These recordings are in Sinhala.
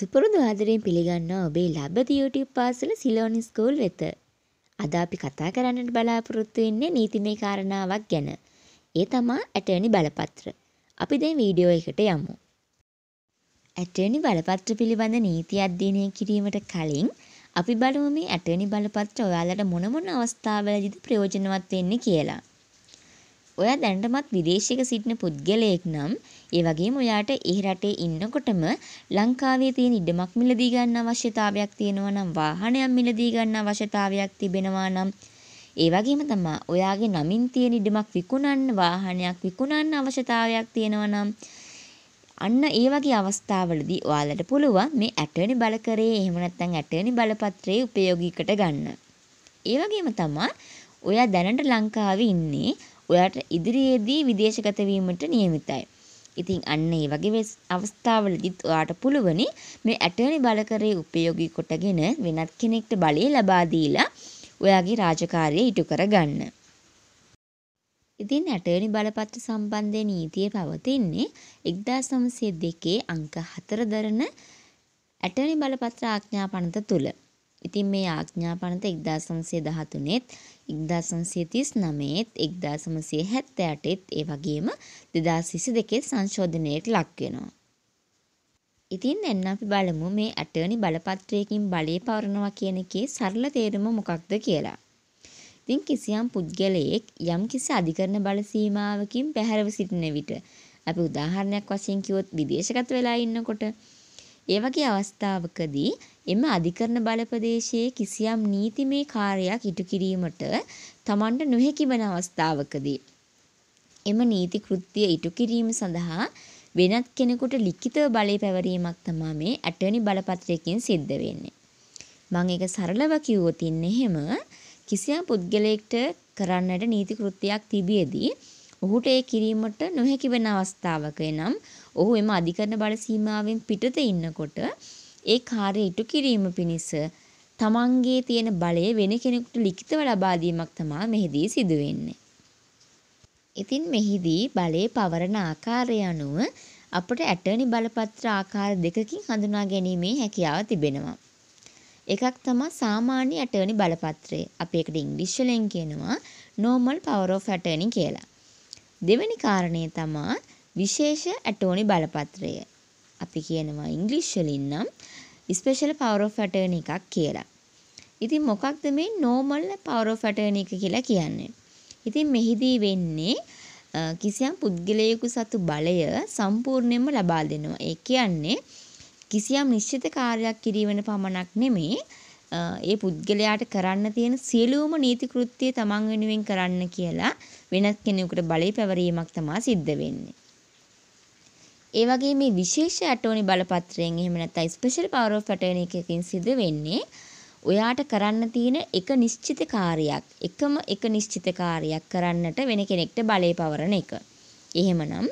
සුපුරුදු ආදරයෙන් පිළිගන්නා ඔබේ ලබද YouTube පාසල සිලෝනි ස්කූල් වෙත. අද අපි කතා කරන්නට බලාපොරොත්තු වෙන්නේ නීතිමය කාරණාවක් ගැන. ඒ තමා ඇටර්නි බලපත්‍ර. අපි දැන් වීඩියෝ එකට යමු. ඇටර්නි බලපත්‍ර පිළිබඳ නීති අධ්‍යයනය කිරීමට කලින් අපි බලමු මේ ඇටර්නි බලපත්‍ර ඔයාලට මොන මොන අවස්ථාවලදීද ප්‍රයෝජනවත් වෙන්නේ කියලා. ඔයා දැනටමත් විදේශයක සිටින පුද්ගලයෙක් නම් ඒ වගේම ඔයාට ඒ රටේ ඉන්නකොටම ලංකාවේ තියෙන ඉඩමක් මිලදී ගන්න අවශ්‍යතාවයක් තියෙනවා නම් වාහනයක් මිලදී ගන්න අවශ්‍යතාවයක් තිබෙනවා නම් ඒ වගේම තමයි ඔයාගේ නමින් තියෙන ඉඩමක් විකුණන්න වාහනයක් විකුණන්න අවශ්‍යතාවයක් තියෙනවා නම් අන්න ඒ වගේ අවස්ථාවලදී ඔයාලට පුළුවන් මේ ඇටර්නි බලකරේ එහෙම නැත්නම් ඇටර්නි බලපත්‍රයේ උපයෝගීකට ගන්න. ඒ වගේම තමයි ඔයා දැනට ලංකාවේ ඉන්නේ ඔයාට ඉදිරියේදී විදේශගත වීමට නියමිතයි. ඉතින් අන්න ඒ වගේ අවස්ථාවලදීත් ඔයාට පුළුවනි මේ ඇටර්නි බලකරේ උපයෝගී කොටගෙන වෙනත් කෙනෙක්ට බලය ලබා දීලා ඔයාගේ රාජකාරිය ඉටු කරගන්න. ඉතින් ඇටර්නි බලපත්‍ර සම්බන්ධ නීතිය පවතින්නේ 1902 අංක 4 දරන ඇටර්නි බලපත්‍ර ආඥා පනත තුල. ඉතින් මේ ආඥා පනත 1913ත් 1939ත් 1978ත් ඒ වගේම 2022 සංශෝධනයට ලක් වෙනවා. ඉතින් එන්න අපි බලමු මේ ඇටර්නි බලපත්‍රයකින් බලය පවරනවා කියන එකේ සරල තේරුම මොකක්ද කියලා. ඉතින් කිසියම් පුද්ගලයෙක් යම් කිසි අධිකරණ බල සීමාවකින් පැහැරව සිටින විට අපි උදාහරණයක් වශයෙන් කිව්වොත් විදේශගත වෙලා ඉන්නකොට ඒ වගේ අවස්ථාවකදී එම අධිකරණ බල ප්‍රදේශයේ කිසියම් නීතිමය කාර්යයක් ඉටු කිරීමට තමන්ට නොහැකි වන අවස්ථාවකදී එම නීති කෘත්‍ය ඉටු කිරීම සඳහා වෙනත් කෙනෙකුට ලිඛිතව බලය පැවරීමක් තමයි මේ ඇටර්නි බලපත්‍රයකින් සිද්ධ වෙන්නේ. මම ඒක සරලව කිව්වොත් ඉන්නේ එහෙම කිසියම් පුද්ගලයෙක්ට කරන්නට නීති කෘත්‍යයක් තිබියදී ඔහුට ඒ කිරීමට නොහැකි වෙන අවස්ථාවක එනම් ඔහු එම අධිකරණ බල සීමාවෙන් පිටත ඉන්නකොට ඒ කාර්ය ඉටු කිරීම පිණිස තමන්ගේ තියෙන බලය වෙන කෙනෙකුට ලිඛිතව ලබා දීමක් තමයි මෙහිදී සිදු වෙන්නේ. ඉතින් මෙහිදී බලයේ පවරන ආකාරය අනුව අපට ඇටර්නි බලපත්‍ර ආකාර දෙකකින් හඳුනා ගැනීමේ හැකියාව තිබෙනවා. එකක් තමයි සාමාන්‍ය ඇටර්නි බලපත්‍රය. අපි ඒකට ඉංග්‍රීසියෙන් කියනවා normal power of attorney කියලා. දෙවෙනි කාරණය තමයි විශේෂ ඇටෝනි බලපත්‍රය. අපි කියනවා ඉංග්‍රීසි වලින් නම් ස්පෙෂල් පවර් ඔෆ් ඇටර්නි එකක් කියලා. ඉතින් මොකක්ද මේ normal power of attorney එක කියලා කියන්නේ? ඉතින් මෙහිදී වෙන්නේ කිසියම් පුද්ගලයෙකු සතු බලය සම්පූර්ණයෙන්ම ලබා දෙනවා. ඒ කියන්නේ කිසියම් නිශ්චිත කාර්යයක් කිරීමන පමණක් නෙමේ ඒ පුද්ගලයාට කරන්න තියෙන සියලුම නීති කෘත්‍යය තමන් වෙනුවෙන් කරන්න කියලා වෙනත් කෙනෙකුට බලය පැවරීමක් තමයි සිද්ධ වෙන්නේ. ඒ වගේ මේ විශේෂ ඇටෝනි බලපත්‍රයෙන් එහෙම නැත්නම් ස්පෙෂල් පවර් ඔෆ් ඇටෝනි එකකින් සිදු වෙන්නේ ඔයාට කරන්න තියෙන එක නිශ්චිත කාර්යයක් එකම එක නිශ්චිත කාර්යයක් කරන්නට වෙන කෙනෙක්ට බලය පවරන එක. එහෙමනම්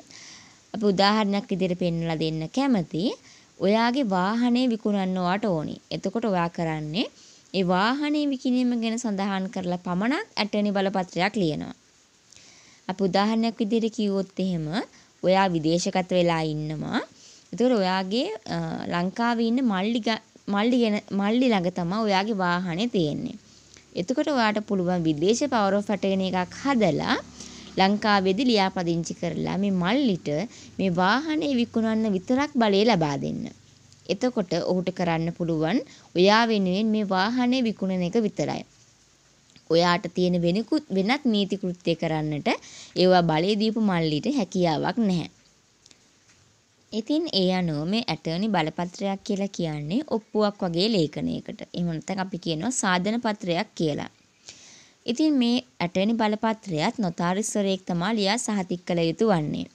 අපි උදාහරණයක් විදිහට පෙන්වලා දෙන්න කැමති ඔයාගේ වාහනේ විකුණන්න ඔයාට ඕනි. එතකොට ඔයා කරන්නේ ඒ වාහනේ විකිණීම ගැන සඳහන් කරලා පමණක් ඇටර්නි බලපත්‍රයක් ලියනවා. අපි උදාහරණයක් විදිහට කිව්වොත් එහෙම ඔයා විදේශගත වෙලා ඉන්නවා. එතකොට ඔයාගේ ලංකාවේ ඉන්න මල්ලි මල්ලි ගැන මල්ලි ළඟ තමයි ඔයාගේ වාහනේ තියෙන්නේ. එතකොට ඔයාට පුළුවන් විදේශ පවර් ඔෆ් ඇටගෙන එකක් හදලා ලංකාවේදී ලියාපදිංචි කරලා මේ මල්ලිට මේ වාහනේ විකුණන්න විතරක් බලය ලබා දෙන්න. එතකොට ඔහුට කරන්න පුළුවන් ඔයා වෙනුවෙන් මේ වාහනේ විකුණන එක විතරයි. ඔයාට තියෙන වෙනකුත් වෙනත් නීති කෘත්‍ය කරන්නට ඒවා බලය දීපු මල්ලීට හැකියාවක් නැහැ. ඉතින් ඒ අනුව මේ ඇටර්නි බලපත්‍රයක් කියලා කියන්නේ ඔප්පුවක් වගේ ලේඛනයකට. එහෙම නැත්නම් අපි කියනවා සාධන පත්‍රයක් කියලා. ඉතින් මේ ඇටර්නි බලපත්‍රයත් නොතාරිස්වරයෙක් තමා ලියා සහතික කළ යුතු වන්නේ.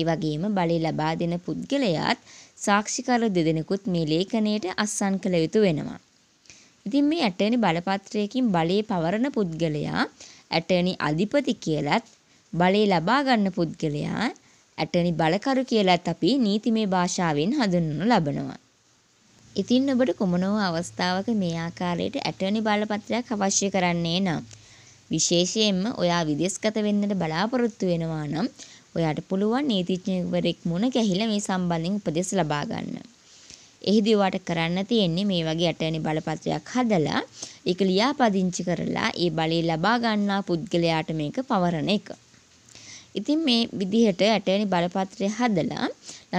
ඒ වගේම බලය ලබා දෙන පුද්ගලයාත් සාක්ෂිකරු දෙදෙනෙකුත් මේ ලේඛනයට අත්සන් කළ යුතු වෙනවා. ඉතින් මේ ඇටර්නි බලපත්‍රයකින් බලේ පවරන පුද්ගලයා ඇටර්නි අධිපති කියලත් බලේ ලබා ගන්න පුද්ගලයා ඇටර්නි බලකරු කියලත් අපි නීතිමය භාෂාවෙන් හඳුන්වනු ලබනවා. ඉතින් ඔබට කොමනෝ අවස්ථාවක මේ ආකාරයට ඇටර්නි බලපත්‍රයක් අවශ්‍ය කරන්නේ නම් විශේෂයෙන්ම ඔයා විදේශගත වෙන්නට බලාපොරොත්තු වෙනවා නම් ඔයාට පුළුවන් නීතිඥවරයෙක් මුණ ගැහිලා මේ සම්බන්ධයෙන් උපදෙස් ලබා ගන්න. එහිදී ඔයාට කරන්න තියෙන්නේ මේ වගේ අටවැනි බලපත්‍රයක් හදලා ඒක ලියාපදිංචි කරලා ඒ බලය ලබා ගන්නා පුද්ගලයාට මේක පවරන එක. ඉතින් මේ විදිහට ඇටවැනි බලපත්‍රය හදලා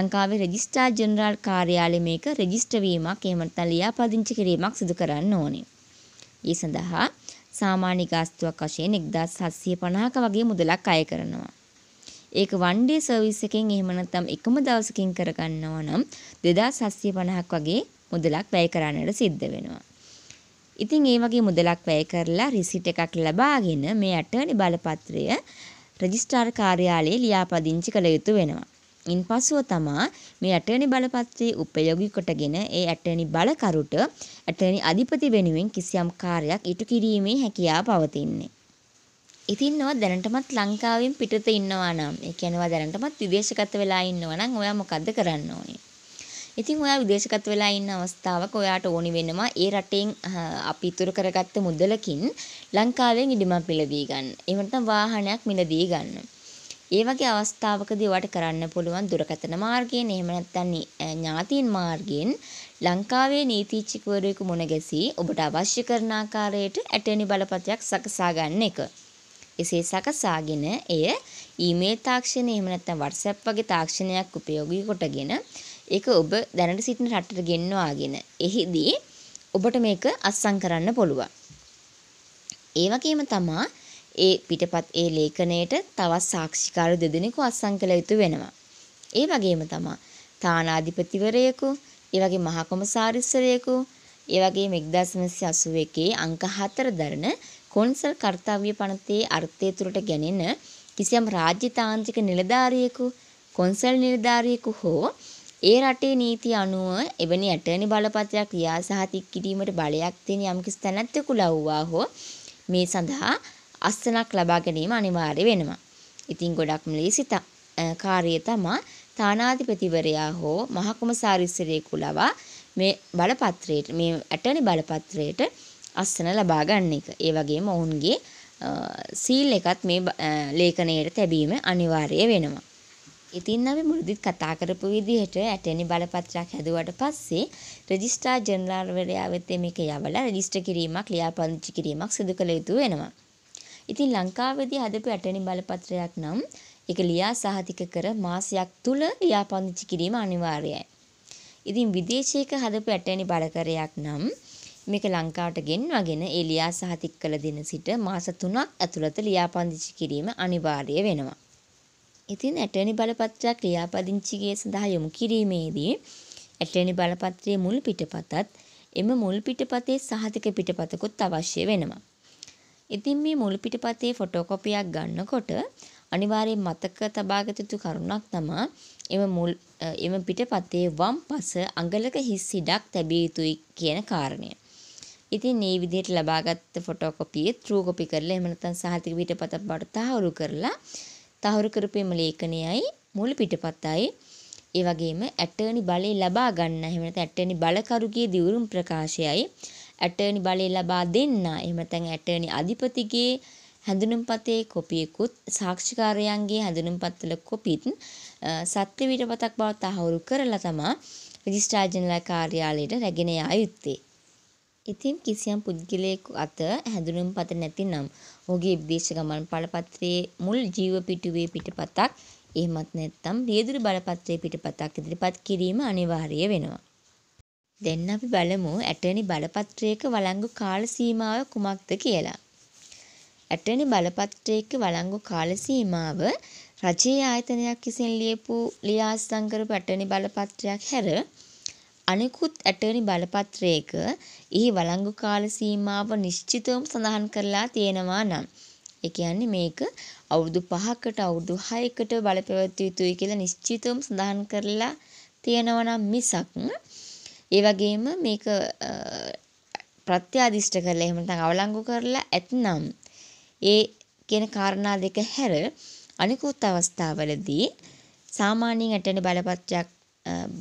ලංකාවේ රෙජිස්ට්‍රාර් ජෙනරාල් කාර්යාලය මේක රෙජිස්ටර් වීමක් එහෙම නැත්නම් ලියාපදිංචි කිරීමක් සිදු කරන්න ඕනේ. ඒ සඳහා සාමාන්‍ය ගාස්තුවක් වශයෙන් 1750ක වගේ මුදලක් අය කරනවා. ඒක වන් ඩේ සර්විස් එකෙන් එහෙම නැත්නම් එකම දවසකින් කරගන්නවා නම් 2750ක් වගේ මුදලක් වැය කරන්නට සිද්ධ වෙනවා. ඉතින් ඒ වගේ මුදලක් වැය කරලා රිසිට් එකක් ලබාගෙන මේ ඇටර්නි බලපත්‍රය රෙජිස්ට්‍රාර් කාර්යාලයේ ලියාපදිංචි කළ යුතු වෙනවා. ඉන්පසුව තමා මේ ඇටර්නි බලපත්‍රයේ උපයෝගී කොටගෙන ඒ ඇටර්නි බලකරුට ඇටර්නි අධිපති වෙනුවෙන් කිසියම් කාර්යයක් ඉටු කිරීමේ හැකියාව පවතින්නේ. ඉතින් ඔයා දැනටමත් ලංකාවෙන් පිටත ඉන්නවා නම් ඒ කියන්නේ ඔයා දැනටමත් විදේශගත වෙලා ඉන්නවා නම් ඔයා මොකද්ද කරන්න ඕනේ? ඉතින් ඔයා විදේශගත වෙලා ඉන්න අවස්ථාවක ඔයාට ඕනි වෙනවා ඒ රටෙන් අපි ඉතුරු කරගත්ත මුදලකින් ලංකාවෙන් ඉඩමක් මිලදී ගන්න. එහෙම නැත්නම් වාහනයක් මිලදී ගන්න. ඒ වගේ අවස්ථාවකදී ඔයාට කරන්න පුළුවන් දුරකථන මාර්ගයෙන් එහෙම නැත්නම් ඥාතීන් මාර්ගයෙන් ලංකාවේ නීතිච්චිකවරයෙකු මුණ ගැසී ඔබට අවශ්‍ය කරන ආකාරයට ඇටැනි බලපතයක් සකසා ගන්න එක. එසේ සකසාගෙන එය ඊමේල් තාක්ෂණය එහෙම නැත්නම් WhatsApp වගේ තාක්ෂණයක් උපයෝගී කොටගෙන ඒක ඔබ දැනට සිටින රටට ගෙන්වාගෙන එහිදී ඔබට මේක අත්සන් කරන්න පුළුවන්. ඒ වගේම තමා ඒ පිටපත් ඒ ලේඛනයට තවත් සාක්ෂිකාරු දෙදෙනෙකු අත්සන් කළ යුතු වෙනවා. ඒ වගේම තමා තානාධිපතිවරයෙකු, ඒ වගේ මහකොමසාරිස්සරයෙකු, ඒ වගේම 1981 අංක 4 දරන කොන්සල් කර්තව්‍ය පනතේ අර්ථය තුළට ගැනෙන කිසියම් රාජ්‍ය තාන්ත්‍රික නිලධාරියෙකු කොන්සල් නිලධාරියෙකු හෝ ඒ රටේ නීති අනුව එවැනි ඇටර්නි බලපත්‍රයක් ලියා සහ තික් කිරීමට බලයක් තියෙන යම්කිසි තැනැත්තෙකු ලව්වා හෝ මේ සඳහා අස්තනක් ලබා ගැනීම අනිවාර්ය වෙනවා. ඉතින් ගොඩක්ම ලේසි කාර්යය තමා තානාධිපතිවරයා හෝ මහකුමසාරිස්සරයෙකු ලවා මේ බලපත්‍රයට මේ ඇටර්නි බලපත්‍රයට අස්සන ලබා ගන්න එක. ඒ වගේම ඔවුන්ගේ සීල් එකත් මේ ලේඛනයේ තැබීම අනිවාර්ය වෙනවා. ඉතින් අපි මුලදිත් කතා කරපු විදිහට ඇටැනි බලපත්‍රයක් හැදුවට පස්සේ රෙජිස්ට්‍රාර් ජෙනරාල්වරයා වෙත මේක යවලා රෙජිස්ටර් කිරීමක් ලියාපදිංචි කිරීමක් සිදු කළ යුතු වෙනවා. ඉතින් ලංකාවේදී හදපු ඇටැනි බලපත්‍රයක් නම් ඒක ලියා සහතික කර මාසයක් තුල ලියාපදිංචි කිරීම අනිවාර්යයි. ඉතින් විදේශයක හදපු ඇටැනි බලකරයක් නම් මේක ලංකාවට ගෙන්වාගෙන ඒ ලියාසහතික කළ දින සිට මාස 3ක් ඇතුළත ලියාපදිංචි කිරීම අනිවාර්ය වෙනවා. ඉතින් ඇටර්නි බලපත්‍රයක් ලියාපදිංචිගේ සඳහා යොමු කිරීමේදී ඇටර්නි බලපත්‍රයේ මුල් පිටපතත් එම මුල් පිටපතේ සහතික පිටපතකුත් අවශ්‍ය වෙනවා. ඉතින් මේ මුල් පිටපතේ ෆොටෝකෝපියක් ගන්නකොට අනිවාර්යෙන් මතක තබාගත යුතු කරුණක් තමයි එම මුල් එම පිටපතේ වම් පස අඟලක හිස් ඉඩක් තැබිය යුතුයි කියන කාරණය. ඉතින් මේ විදිහට ලබාගත්ත ෆොටෝ කොපියේ ත්‍රූ කොපි කරලා එහෙම නැත්නම් සහතික පිටපතක් බවට තහවුරු කරලා තහවුරු කරපේම ලේඛනයයි මුල් පිටපතයි ඒ වගේම ඇටර්නි බලය ලබා ගන්න එහෙම නැත්නම් ඇටර්නි බලකරුගේ දිවුරුම් ප්‍රකාශයයි ඇටර්නි බලය ලබා දෙන්න එහෙම නැත්නම් ඇටර්නි අධිපතිගේ හැඳුනුම්පතේ කොපියකුත් සාක්ෂිකාරයන්ගේ හැඳුනුම්පත්වල කොපිත් සත්‍ය විඩපතක් බව තහවුරු කරලා තමා රෙජිස්ට්‍රාර් ජෙනරල් කාර්යාලයට රැගෙන යා යුත්තේ ඉතින් කිසියම් පුද්ගලයෙකු අත හැඳුනුම්පත නැතිනම් ඔහුගේ විදේශ ගමන් බලපත්‍රයේ මුල් ජීව පිටුවේ පිටපතක් එහෙමත් නැත්නම් රියදුරු බලපත්‍රයේ පිටපතක් ඉදිරිපත් කිරීම අනිවාර්ය වෙනවා. දැන් අපි බලමු ඇටර්නි බලපත්‍රයක වළංගු කාල සීමාව කුමක්ද කියලා. ඇටර්නි බලපත්‍රයක වළංගු කාල සීමාව රජයේ ආයතනයක් විසින් ලියපු ලියා සංකරපු ඇටර්නි බලපත්‍රයක් හැර අනෙකුත් ඇටර්නි බලපත්‍රයක එහි වළංගු කාල සීමාව නිශ්චිතවම සඳහන් කරලා තියෙනවා නම් ඒ කියන්නේ මේක අවුරුදු 5කට අවුරුදු 6කට බලපැවැත්විය යුතුයි කියලා නිශ්චිතවම සඳහන් කරලා තියෙනවා නම් මිසක් ඒ වගේම මේක ප්‍රත්‍යාදිෂ්ඨ කරලා එහෙම නැත්නම් අවලංගු කරලා ඇතනම් ඒ කියන කාරණා දෙක හැර අනිකුත් අවස්ථාවලදී සාමාන්‍යයෙන් ඇටෙන බලපත්‍රයක්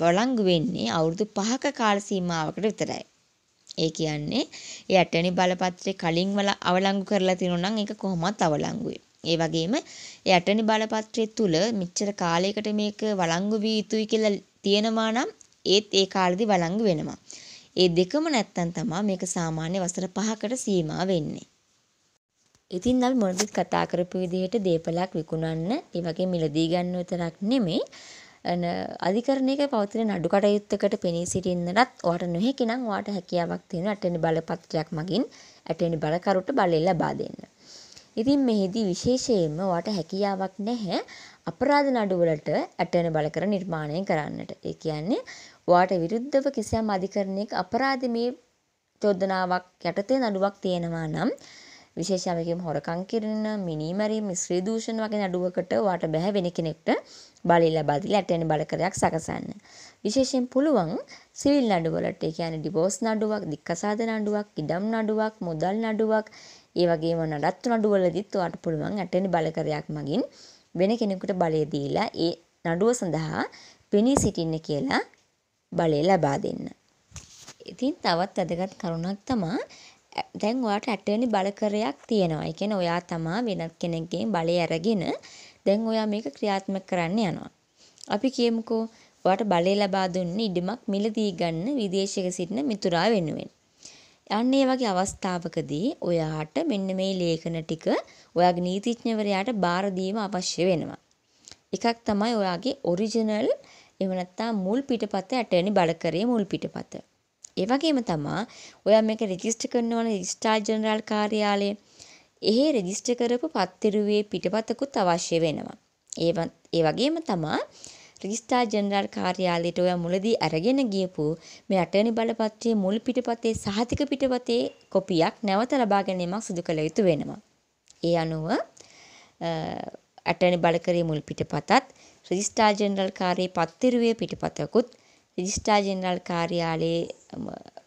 වලංගු වෙන්නේ අවුරුදු 5ක කාල සීමාවකට විතරයි. ඒ කියන්නේ ඒ ඇටැනි බලපත්‍රේ කලින් වල අවලංගු කරලා තිනුනා නම් ඒක කොහොමවත් අවලංගුයි. ඒ වගේම ඒ ඇටැනි බලපත්‍රයේ තුල මෙච්චර කාලයකට මේක වලංගු වී යුතුයි කියලා තියෙනවා නම් ඒත් ඒ කාලෙදි වලංගු වෙනවා. ඒ දෙකම නැත්තම් තමයි මේක සාමාන්‍ය වසර 5කට සීමා වෙන්නේ. ඉතින් අපි මොනදත් කතා කරපු විදිහට දීපලක් විකුණන්න, ඒ වගේ මිලදී ගන්න විතරක් නෙමෙයි අධිකරණයක පවතින නඩු කටයුත්තකට පෙනී සිටින්නටත් ඔයාට නොහැකි නම් ඔයාට හැකියාවක් තියෙනවා ඇටෙනි බලපත්‍රයක් මගින් ඇටෙනි බලකරුට බලය ලබා දෙන්න. ඉතින් මෙහිදී විශේෂයෙන්ම ඔයාට හැකියාවක් නැහැ අපරාධ නඩුවලට ඇටර්නි බල කර නිර්මාණය කරන්නට. ඒ කියන්නේ ඔයාට විරුද්ධව කිසියම් අධිකරණයක අපරාධමය චෝදනාවක් යටතේ නඩුවක් තියෙනවා නම් විශේෂයෙන්ම හොරකම් කිරීම, මිනීමැරීම, ස්ත්‍රී දූෂණ වගේ නඩුවකට ඔයාට බැහැ වෙන කෙනෙක්ට බලය ලබා දීලා ඇටෙන බලකරයක් සකසන්න. විශේෂයෙන් පුළුවන් සිවිල් නඩුවලට ඒ කියන්නේ ඩිවෝස් නඩුවක්, දික්කසාද නඩුවක්, ඉඩම් නඩුවක්, මුදල් නඩුවක්, ඒ වගේම නඩත්තු නඩුවලදීත් ඔයාලට පුළුවන් ඇටෙන බලකරයක් මගින් වෙන කෙනෙකුට බලය දීලා ඒ නඩුව සඳහා පෙනී සිටින්න කියලා බලය ලබා දෙන්න. ඉතින් තවත් වැදගත් කරුණක් තමා දැන් ඔයාට ඇටර්නි බලකරයක් තියෙනවා. ඒ කියන්නේ ඔයා තමා වෙනත් කෙනෙක්ගෙන් බලය අරගෙන දැන් ඔයා මේක ක්‍රියාත්මක කරන්න යනවා. අපි කියමුකෝ ඔයාට බලය ලබා දුන්නේ ඉඩමක් මිලදී ගන්න විදේශයක සිටින මිතුරා වෙනුවෙන්. අන්න ඒ වගේ අවස්ථාවකදී ඔයාට මෙන්න මේ ලේඛන ටික ඔයාගේ නීතිඥවරයාට බාර දීම අවශ්‍ය වෙනවා. එකක් තමයි ඔයාගේ ඔරිජිනල් එහෙම නැත්නම් මුල් පිටපත ඇටර්නි බලකරේ මුල් පිටපත. ඒ වගේම තමයි ඔයා මේක රෙජිස්ටර් කරනවා නම් රෙජිස්ට්‍රාර් ජෙනරාල් කාර්යාලය එහි රෙජිස්ටර් කරපු පත්තිරුවේ පිටපතකුත් අවශ්‍ය වෙනවා. ඒ වගේම තමා රිස්ටා ජෙනරාල් කාර්යාලයට ඔය මුලදී අරගෙන ගියපු මේ අටවැනි බලපත්‍රයේ මුල් පිටපතේ සහතික පිටපතේ කොපියක් නැවත ලබා ගැනීමක් සිදු කළ යුතු වෙනවා. ඒ අනුව අටවැනි බලකරයේ මුල් පිටපතත් රිස්ටා ජෙනරාල් කාර්යයේ පත්තිරුවේ පිටපතකුත් රිස්ටා ජෙනරාල් කාර්යාලයේ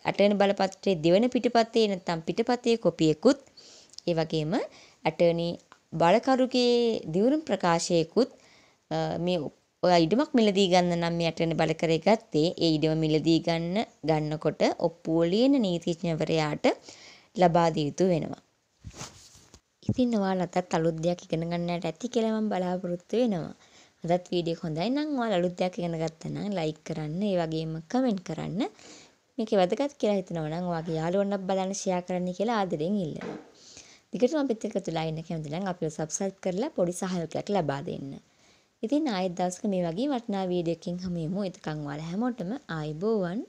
අටවැනි බලපත්‍රයේ දෙවන පිටපතේ නැත්නම් පිටපතේ කොපියකුත් ඒ වගේම ඇටර්නි බලකරුගේ දිවුරුම් ප්‍රකාශයකුත් මේ ඔයා ඉඩමක් මිලදී ගන්න නම් මේ ඇටර්නි බලකරේ ගත්තේ ඒ ඉඩම මිලදී ගන්න ගන්නකොට ඔප්පුව ලියන නීතිඥවරයාට ලබා දිය යුතු වෙනවා. ඉතින් ඔයාලටත් අලුත් දෙයක් ඉගෙන ගන්නට ඇති කියලා මම බලාපොරොත්තු වෙනවා. අදත් වීඩියෝ එක හොඳයි නම් ඔයාලා අලුත් දෙයක් ඉගෙන ගත්තා නම් ලයික් කරන්න, ඒ වගේම කමෙන්ට් කරන්න. මේකේ වැදගත් කියලා හිතනවා නම් ඔයාගේ යාළුවන්වත් බලන්න ෂෙයා කරන්න කියලා ආදරෙන් ඉල්ලනවා. දිගටම අපිත් එක්ක තුලා ඉන්න කැමති නම් අපිව subscribe කරලා පොඩි සහයෝගයක් ලබා දෙන්න. ඉතින් ආයෙත් දවසක මේ වගේ වටිනා වීඩියෝ එකකින් හමු වෙමු. එතකන් ඔයාලා හැමෝටම ආයුබෝවන්.